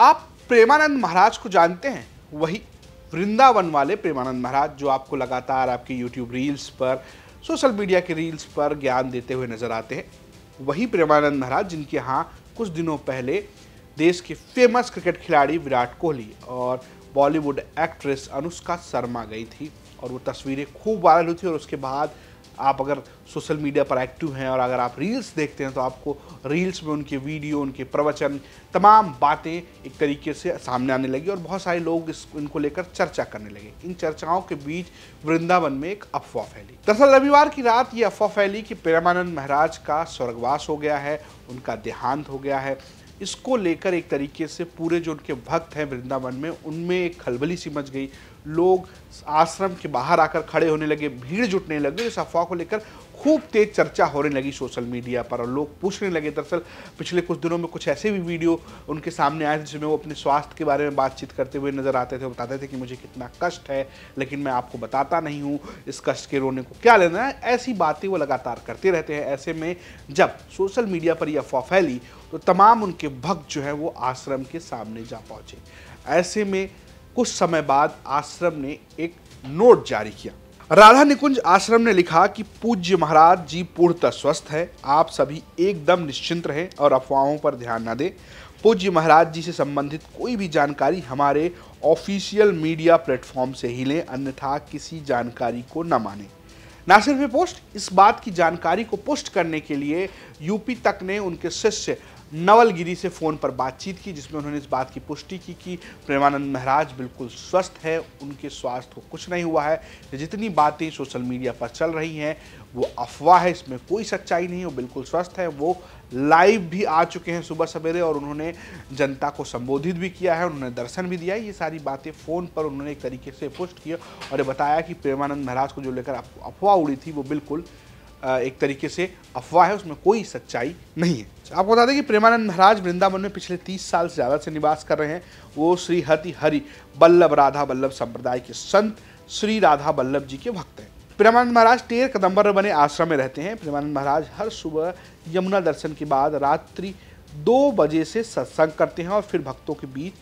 आप प्रेमानंद महाराज को जानते हैं वही वृंदावन वाले प्रेमानंद महाराज जो आपको लगातार आपके यूट्यूब रील्स पर सोशल मीडिया के रील्स पर ज्ञान देते हुए नजर आते हैं वही प्रेमानंद महाराज जिनके यहाँ कुछ दिनों पहले देश के फेमस क्रिकेट खिलाड़ी विराट कोहली और बॉलीवुड एक्ट्रेस अनुष्का शर्मा गई थी और वो तस्वीरें खूब वायरल हुई थी और उसके बाद आप अगर सोशल मीडिया पर एक्टिव हैं और अगर आप रील्स देखते हैं तो आपको रील्स में उनके वीडियो उनके प्रवचन तमाम बातें एक तरीके से सामने आने लगी और बहुत सारे लोग इस इनको लेकर चर्चा करने लगे इन चर्चाओं के बीच वृंदावन में एक अफवाह फैली दरअसल रविवार की रात ये अफवाह फैली कि प्रेमानंद महाराज का स्वर्गवास हो गया है उनका देहांत हो गया है इसको लेकर एक तरीके से पूरे जो उनके भक्त हैं वृंदावन में उनमें एक खलबली सी मच गई लोग आश्रम के बाहर आकर खड़े होने लगे भीड़ जुटने लगे इस अफवाह को लेकर खूब तेज चर्चा होने लगी सोशल मीडिया पर और लोग पूछने लगे दरअसल पिछले कुछ दिनों में कुछ ऐसे भी वीडियो उनके सामने आए थे जिसमें वो अपने स्वास्थ्य के बारे में बातचीत करते हुए नज़र आते थे बताते थे कि मुझे कितना कष्ट है लेकिन मैं आपको बताता नहीं हूँ इस कष्ट के रोने को क्या लेना है ऐसी बातें वो लगातार करते रहते हैं ऐसे में जब सोशल मीडिया पर यह अफवाह फैली तो तमाम उनके भक्त जो है वो आश्रम के सामने जा पहुँचे ऐसे में कुछ समय बाद आश्रम ने एक नोट जारी किया राधा निकुंज आश्रम ने लिखा कि पूज्य महाराज जी पूर्णतः स्वस्थ है आप सभी एकदम निश्चिंत रहें और अफवाहों पर ध्यान न दें पूज्य महाराज जी से संबंधित कोई भी जानकारी हमारे ऑफिशियल मीडिया प्लेटफॉर्म से ही लें अन्यथा किसी जानकारी को न माने ना सिर्फ ये पोस्ट इस बात की जानकारी को पुष्ट करने के लिए यूपी तक ने उनके शिष्य नवल गिरी से फ़ोन पर बातचीत की जिसमें उन्होंने इस बात की पुष्टि की कि प्रेमानंद महाराज बिल्कुल स्वस्थ है उनके स्वास्थ्य को कुछ नहीं हुआ है जितनी बातें सोशल मीडिया पर चल रही हैं वो अफवाह है इसमें कोई सच्चाई नहीं वो बिल्कुल स्वस्थ है वो लाइव भी आ चुके हैं सुबह सवेरे और उन्होंने जनता को संबोधित भी किया है उन्होंने दर्शन भी दिया है ये सारी बातें फ़ोन पर उन्होंने एक तरीके से पुष्ट किया और ये बताया कि प्रेमानंद महाराज को जो लेकर अफवाह उड़ी थी वो बिल्कुल एक तरीके से अफवाह है उसमें कोई सच्चाई नहीं है आपको बता दें कि प्रेमानंद महाराज वृंदावन में पिछले 30 साल से ज़्यादा से निवास कर रहे हैं वो श्री हति हरि बल्लभ राधा बल्लभ संप्रदाय के संत श्री राधा बल्लभ जी के भक्त हैं प्रेमानंद महाराज टेर कदम्बर बने आश्रम में रहते हैं प्रेमानंद महाराज हर सुबह यमुना दर्शन के बाद रात्रि दो बजे से सत्संग करते हैं और फिर भक्तों के बीच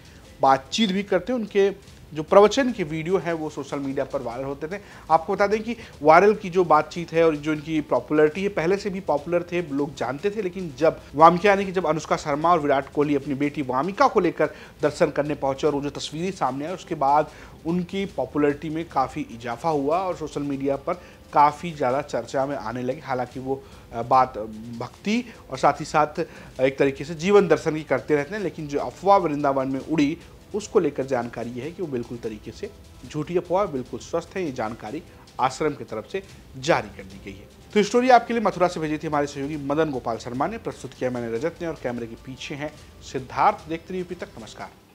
बातचीत भी करते हैं उनके जो प्रवचन के वीडियो हैं वो सोशल मीडिया पर वायरल होते थे आपको बता दें कि वायरल की जो बातचीत है और जो इनकी पॉपुलरिटी है पहले से भी पॉपुलर थे लोग जानते थे लेकिन जब वामिका यानी कि जब अनुष्का शर्मा और विराट कोहली अपनी बेटी वामिका को लेकर दर्शन करने पहुंचे और वो जो तस्वीरें सामने आई उसके बाद उनकी पॉपुलरिटी में काफ़ी इजाफा हुआ और सोशल मीडिया पर काफ़ी ज़्यादा चर्चा में आने लगी हालांकि वो बात भक्ति और साथ ही साथ एक तरीके से जीवन दर्शन की करते रहते हैं लेकिन जो अफवाह वृंदावन में उड़ी उसको लेकर जानकारी यह है कि वो बिल्कुल तरीके से झूठी अफवाह बिल्कुल स्वस्थ है ये जानकारी आश्रम की तरफ से जारी कर दी गई है तो स्टोरी आपके लिए मथुरा से भेजी थी हमारे सहयोगी मदन गोपाल शर्मा ने प्रस्तुत किया मैंने रजत ने और कैमरे के पीछे हैं सिद्धार्थ देखते रहिए तक नमस्कार